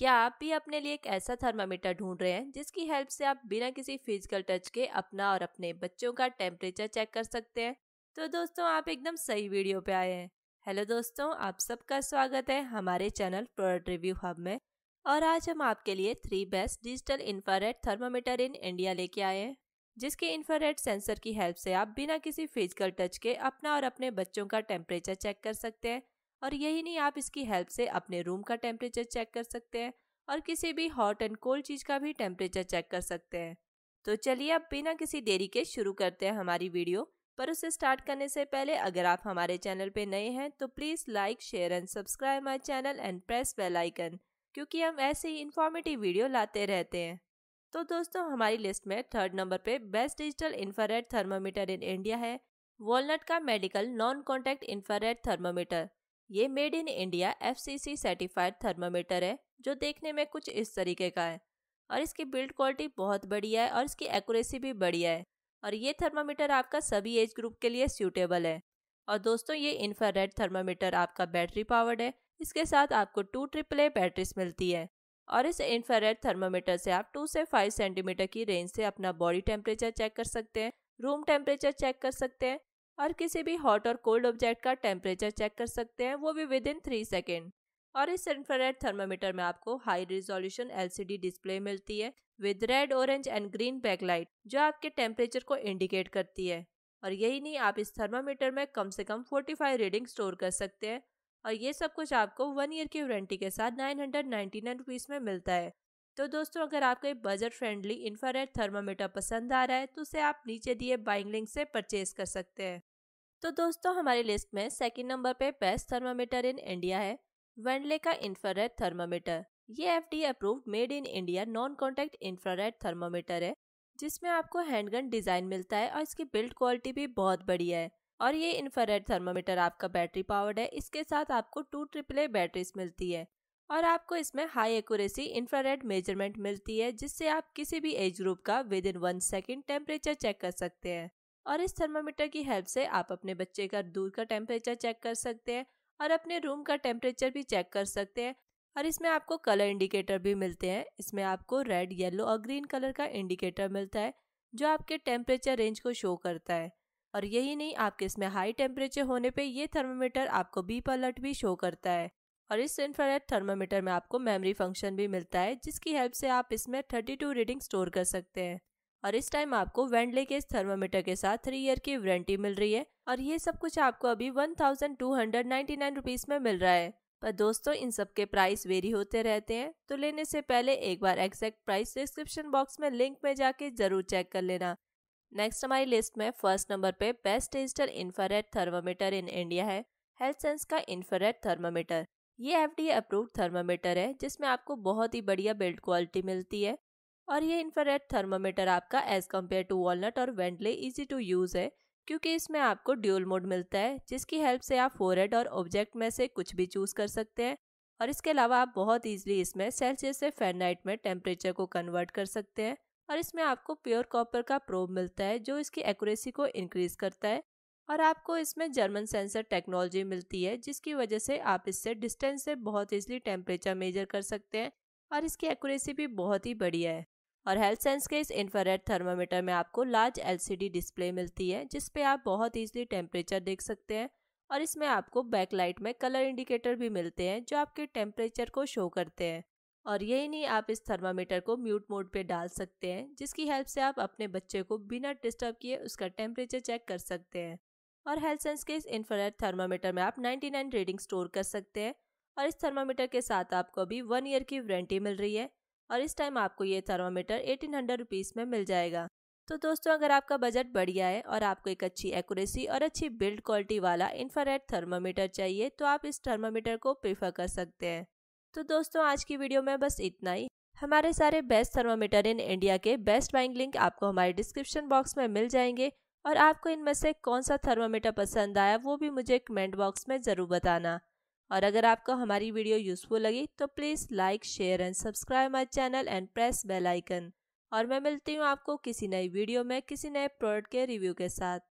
क्या आप भी अपने लिए एक ऐसा थर्मामीटर ढूंढ रहे हैं जिसकी हेल्प से आप बिना किसी फिजिकल टच के अपना और अपने बच्चों का टेम्परेचर चेक कर सकते हैं तो दोस्तों आप एकदम सही वीडियो पे आए हैं हेलो दोस्तों आप सबका स्वागत है हमारे चैनल प्रोडक्ट रिव्यू हब में और आज हम आपके लिए three best digital infrared thermometer in India लेके आए हैं जिसके इंफ्रारेड सेंसर की हेल्प से आप बिना किसी फिजिकल टच के अपना और अपने बच्चों का टेम्परेचर चेक कर सकते हैं और यही नहीं आप इसकी हेल्प से अपने रूम का टेम्परेचर चेक कर सकते हैं और किसी भी हॉट एंड कोल्ड चीज़ का भी टेम्परेचर चेक कर सकते हैं तो चलिए अब बिना किसी देरी के शुरू करते हैं हमारी वीडियो पर उसे स्टार्ट करने से पहले अगर आप हमारे चैनल पे नए हैं तो please like share and subscribe my channel and press bell icon क्योंकि हम ऐसे ही इन्फॉर्मेटिव वीडियो लाते रहते हैं तो दोस्तों हमारी लिस्ट में थर्ड नंबर पे best digital infrared thermometer in India है वॉलनट का medical non contact infrared thermometer ये made in India F certified thermometer है जो देखने में कुछ इस तरीके का है और इसकी बिल्ड क्वालिटी बहुत बढ़िया है और इसकी एक्यूरेसी भी बढ़िया है और ये थर्मामीटर आपका सभी एज ग्रुप के लिए सूटेबल है और दोस्तों ये इंफ्रारेड थर्मामीटर आपका बैटरी पावर्ड है इसके साथ आपको टू ट्रिपल ए बैटरीज मिलती है और इस इंफ्रारेड थर्मामीटर से आप टू से फाइव सेंटीमीटर की रेंज से अपना बॉडी टेम्परेचर चेक कर सकते हैं रूम टेम्परेचर चेक कर सकते हैं और किसी भी हॉट और कोल्ड ऑब्जेक्ट का टेम्परेचर चेक कर सकते हैं वो भी विद इन थ्री सेकेंड और इस इंफ्रारेड थर्मामीटर में आपको हाई रिजोल्यूशन एलसीडी डिस्प्ले मिलती है with red orange and green backlight जो आपके टेम्परेचर को इंडिकेट करती है और यही नहीं आप इस थर्मामीटर में कम से कम 45 रीडिंग स्टोर कर सकते हैं और ये सब कुछ आपको वन ईयर की वारंटी के साथ nine hundred ninety nine rupees में मिलता है तो दोस्तों अगर आपको ये बजट फ्रेंडली इन्फ्रारेड थर्मामीटर पसंद आ रहा है तो उसे आप नीचे दिए बाइंग लिंक से परचेज कर सकते हैं तो दोस्तों हमारी लिस्ट में सेकंड नंबर पे बेस्ट थर्मामीटर इन इंडिया है वेंडले का इंफ्रारेड थर्मामीटर ये F D approve made in India non contact infrared thermometer है जिसमें आपको हैंडगन डिजाइन मिलता है और इसकी बिल्ड क्वालिटी भी बहुत बढ़िया है और ये इंफ्रारेड थर्मामीटर आपका बैटरी पावर्ड है इसके साथ आपको टू ट्रिपल ए बैटरीज मिलती है और आपको इसमें हाई एक्यूरेसी इंफ्रारेड मेजरमेंट मिलती है जिससे आप किसी भी एज ग्रुप का within one second temperature check कर सकते हैं और इस थर्मामीटर की हेल्प से आप अपने बच्चे का दूध का टेम्परेचर चेक कर सकते हैं और अपने रूम का टेम्परेचर भी चेक कर सकते हैं और इसमें आपको कलर इंडिकेटर भी मिलते हैं इसमें आपको रेड येलो और ग्रीन कलर का इंडिकेटर मिलता है जो आपके टेम्परेचर रेंज को शो करता है और यही नहीं आपके इसमें हाई टेम्परेचर होने पे ये थर्मामीटर आपको बीप अलर्ट भी शो करता है और इस इंफ्रारेड थर्मामीटर में आपको मेमोरी फंक्शन भी मिलता है जिसकी हेल्प से आप इसमें 32 रीडिंग स्टोर कर सकते हैं और इस टाइम आपको वेंडले के इस थर्मामीटर के साथ थ्री ईयर की वारंटी मिल रही है और ये सब कुछ आपको अभी one thousand two hundred ninety nine rupees में मिल रहा है पर दोस्तों इन सब के प्राइस वेरी होते रहते हैं तो लेने से पहले एक बार एग्जैक्ट प्राइस डिस्क्रिप्शन बॉक्स में लिंक में जाके जरूर चेक कर लेना नेक्स्ट हमारी लिस्ट में फर्स्ट नंबर पे best digital infrared thermometer in India है हेल्थ सेंस का इन्फ्रारेड थर्मामीटर ये एफ डी अप्रूव्ड थर्मामीटर है जिसमें आपको बहुत ही बढ़िया बिल्ड क्वालिटी मिलती है और ये इन्फ्रारेड थर्मोमीटर आपका एज कम्पेयर टू वॉलनट और वेंटले इजी टू यूज़ है क्योंकि इसमें आपको ड्यूल मोड मिलता है जिसकी हेल्प से आप फोरहेड और ऑब्जेक्ट में से कुछ भी चूज़ कर सकते हैं और इसके अलावा आप बहुत ईजिली इसमें सेल्सियस से फेरनाइट में टेम्परेचर को कन्वर्ट कर सकते हैं और इसमें आपको प्योर कॉपर का प्रोब मिलता है जो इसकी एक्यूरेसी को इनक्रीज़ करता है और आपको इसमें जर्मन सेंसर टेक्नोलॉजी मिलती है जिसकी वजह से आप इससे डिस्टेंस से बहुत ईजिली टेम्परेचर मेजर कर सकते हैं और इसकी एक्यूरेसी भी बहुत ही बढ़िया है और हेल्थ सेंस के इस इंफ्रारेड थर्मामीटर में आपको लार्ज एलसीडी डिस्प्ले मिलती है जिस पे आप बहुत ईजिली टेम्परेचर देख सकते हैं और इसमें आपको बैकलाइट में कलर इंडिकेटर भी मिलते हैं जो आपके टेम्परेचर को शो करते हैं और यही नहीं आप इस थर्मामीटर को म्यूट मोड पे डाल सकते हैं जिसकी हेल्प से आप अपने बच्चे को बिना डिस्टर्ब किए उसका टेम्परेचर चेक कर सकते हैं और हेल्थ सेंस के इस इंफ्रारेड थर्मामीटर में आप 99 रीडिंग स्टोर कर सकते हैं और इस थर्मामीटर के साथ आपको अभी वन ईयर की वारंटी मिल रही है और इस टाइम आपको ये थर्मामीटर एटीन हंड्रेड रुपीज़ में मिल जाएगा तो दोस्तों अगर आपका बजट बढ़िया है और आपको एक अच्छी एक्यूरेसी और अच्छी बिल्ड क्वालिटी वाला इन्फ्रारेड थर्मामीटर चाहिए तो आप इस थर्मामीटर को प्रीफर कर सकते हैं तो दोस्तों आज की वीडियो में बस इतना ही हमारे सारे बेस्ट थर्मामीटर इन इंडिया के बेस्ट बाइंग लिंक आपको हमारे डिस्क्रिप्शन बॉक्स में मिल जाएंगे और आपको इनमें से कौन सा थर्मामीटर पसंद आया वो भी मुझे कमेंट बॉक्स में ज़रूर बताना और अगर आपको हमारी वीडियो यूज़फुल लगी तो please like share and subscribe my channel and press bell icon और मैं मिलती हूँ आपको किसी नई वीडियो में किसी नए प्रोडक्ट के रिव्यू के साथ